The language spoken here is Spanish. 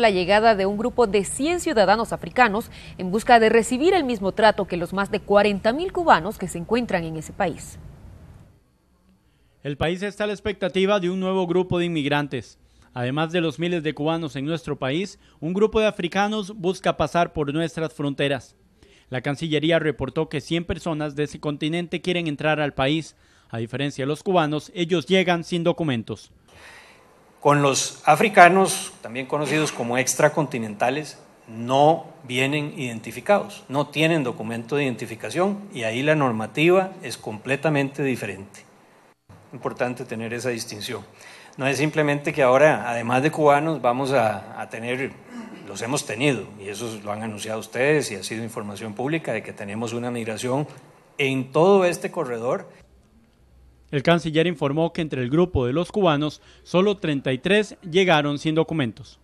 la llegada de un grupo de 100 ciudadanos africanos en busca de recibir el mismo trato que los más de mil cubanos que se encuentran en ese país. El país está a la expectativa de un nuevo grupo de inmigrantes. Además de los miles de cubanos en nuestro país, un grupo de africanos busca pasar por nuestras fronteras. La Cancillería reportó que 100 personas de ese continente quieren entrar al país. A diferencia de los cubanos, ellos llegan sin documentos con los africanos, también conocidos como extracontinentales, no vienen identificados, no tienen documento de identificación y ahí la normativa es completamente diferente. Importante tener esa distinción. No es simplemente que ahora, además de cubanos, vamos a, tener, los hemos tenido, y eso lo han anunciado ustedes y ha sido información pública de que tenemos una migración en todo este corredor el canciller informó que entre el grupo de los cubanos, solo 33 llegaron sin documentos.